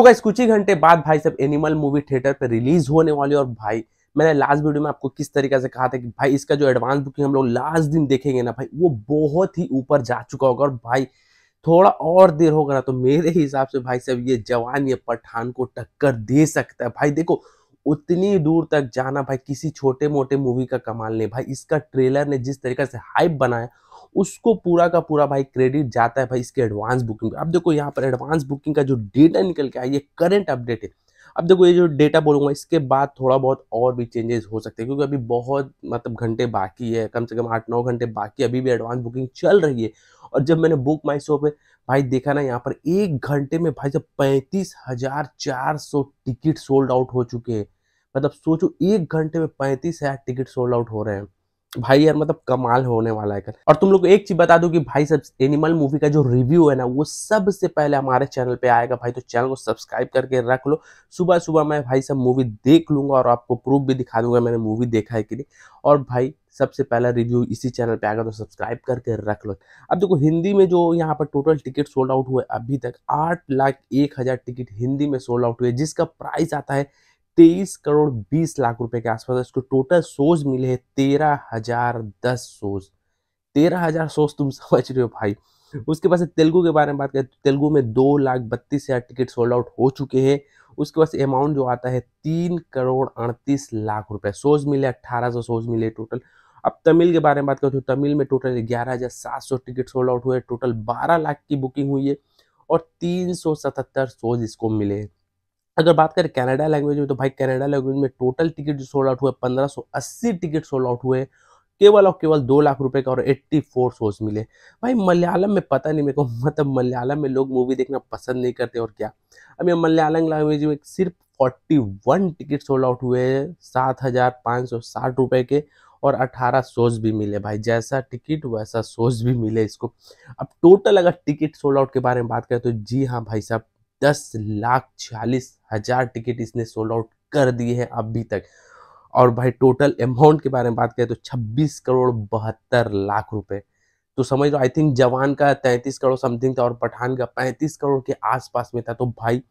तो गाइस कुछ ही घंटे बाद भाई सब एनिमल मूवी थिएटर पर रिलीज होने वाली और भाई मैंने लास्ट वीडियो में आपको किस तरीके से कहा था कि भाई इसका जो एडवांस बुकिंग हम लोग लास्ट दिन देखेंगे ना भाई वो बहुत ही ऊपर जा चुका होगा और भाई थोड़ा और देर होगा ना तो मेरे हिसाब से भाई साहब ये जवान ये पठान को टक्कर दे सकता है भाई देखो उतनी दूर तक जाना भाई किसी छोटे मोटे मूवी का कमाल नहीं भाई इसका ट्रेलर ने जिस तरीके से हाइप बनाया उसको पूरा का पूरा भाई क्रेडिट जाता है भाई इसके एडवांस बुकिंग अब देखो यहाँ पर एडवांस बुकिंग का जो डेटा निकल के आया ये करंट अपडेट है अब देखो ये जो डेटा बोलूंगा इसके बाद थोड़ा बहुत और भी चेंजेस हो सकते हैं क्योंकि अभी बहुत मतलब घंटे बाकी है कम से कम आठ नौ घंटे बाकी अभी भी एडवांस बुकिंग चल रही है और जब मैंने बुक माई शो पे भाई देखा ना यहाँ पर एक घंटे में भाई जब पैंतीस हज़ार चार सौ टिकट सोल्ड आउट हो चुके हैं मतलब सोचो एक घंटे में पैंतीस हज़ार टिकट सोल्ड आउट हो रहे हैं भाई यार मतलब कमाल होने वाला है कर और तुम लोग को एक चीज बता दो कि भाई सब एनिमल मूवी का जो रिव्यू है ना वो सबसे पहले हमारे चैनल पे आएगा भाई तो चैनल को सब्सक्राइब करके रख लो सुबह सुबह मैं भाई सब मूवी देख लूंगा और आपको प्रूफ भी दिखा दूंगा मैंने मूवी देखा है कि नहीं और भाई सबसे पहला रिव्यू इसी चैनल पे आएगा तो सब्सक्राइब करके रख लो अब देखो हिंदी में जो यहाँ पर टोटल टिकट सोल्ड आउट हुए अभी तक आठ लाख एक हज़ार टिकट हिंदी में सोल्ड आउट हुए जिसका प्राइस आता है तेईस करोड़ बीस लाख रुपए के आसपास इसको टोटल सोज मिले हैं तेरह हजार दस सोज तेरह हजार सोज तुम समझ रहे हो भाई उसके पास तेलुगु के बारे में बात करें तो तेलुगु में दो लाख बत्तीस हज़ार टिकट सोल्ड आउट हो चुके हैं उसके पास अमाउंट जो आता है तीन करोड़ अड़तीस लाख रुपए सोज मिले अट्ठारह सौ सोज मिले टोटल अब तमिल के बारे में बात करें तो तमिल में टोटल ग्यारह हज़ार सात सौ टिकट सोल्ड आउट हुए टोटल बारह लाख की बुकिंग हुई है और तीन सौ सतहत्तर सोज इसको मिले हैं अगर बात करें कनाडा लैंग्वेज में तो भाई कनाडा लैंग्वेज में टोटल टिकट जो सोल्ड आउट हुए पंद्रह सौ अस्सी टिकट सोल्ड आउट हुए केवल और केवल दो लाख रुपए का और एट्टी फोर शोज मिले भाई मलयालम में पता नहीं मेरे को मतलब मलयालम में लोग मूवी देखना पसंद नहीं करते और क्या अब ये मलयालम लैंग्वेज में सिर्फ forty one ticket sold out हुए सात हज़ार पाँच सौ साठ रुपए के और अठारह शोज भी मिले भाई जैसा टिकट वैसा शोज भी मिले इसको अब टोटल अगर टिकट सोल्ड आउट के बारे में बात करें तो जी हाँ भाई साहब दस लाख छियालीस हजार टिकट इसने सोल्ड आउट कर दिए हैं अभी तक और भाई टोटल अमाउंट के बारे में बात करें तो 26 करोड़ बहत्तर लाख रुपए तो समझ लो आई थिंक जवान का 33 करोड़ समथिंग था और पठान का 35 करोड़ के आसपास में था तो भाई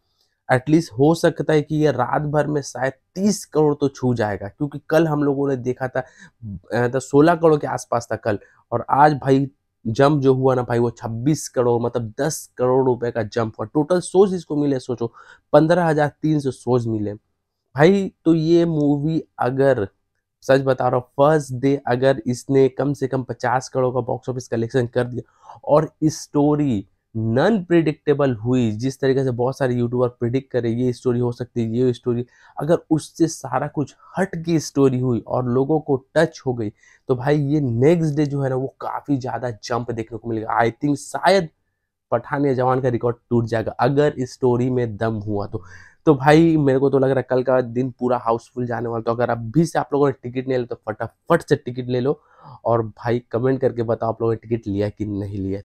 एटलीस्ट हो सकता है कि ये रात भर में शायद 30 करोड़ तो छू जाएगा क्योंकि कल हम लोगों ने देखा था सोलह करोड़ के आसपास था कल और आज भाई जंप जो हुआ ना भाई वो 26 करोड़ मतलब 10 करोड़ रुपए का जंप हुआ टोटल सोज इसको मिले सोचो पंद्रह हजार तीन सौ सोज मिले भाई तो ये मूवी अगर सच बता रहा हूँ फर्स्ट डे अगर इसने कम से कम पचास करोड़ का बॉक्स ऑफिस कलेक्शन कर दिया और स्टोरी नन प्रिडिक्टेबल हुई जिस तरीके से बहुत सारे यूट्यूबर प्रिडिक्ट करे ये स्टोरी हो सकती है ये स्टोरी अगर उससे सारा कुछ हट के स्टोरी हुई और लोगों को टच हो गई तो भाई ये नेक्स्ट डे जो है ना वो काफ़ी ज़्यादा जंप देखने को मिलेगा आई थिंक शायद पठान या जवान का रिकॉर्ड टूट जाएगा अगर इस स्टोरी में दम हुआ तो तो भाई मेरे को तो लग रहा है कल का दिन पूरा हाउसफुल जाने वाला तो अगर अभी से आप लोगों ने टिकट नहीं ले तो फटाफट से टिकट ले लो और भाई कमेंट करके बताओ आप लोगों ने टिकट लिया कि नहीं लिया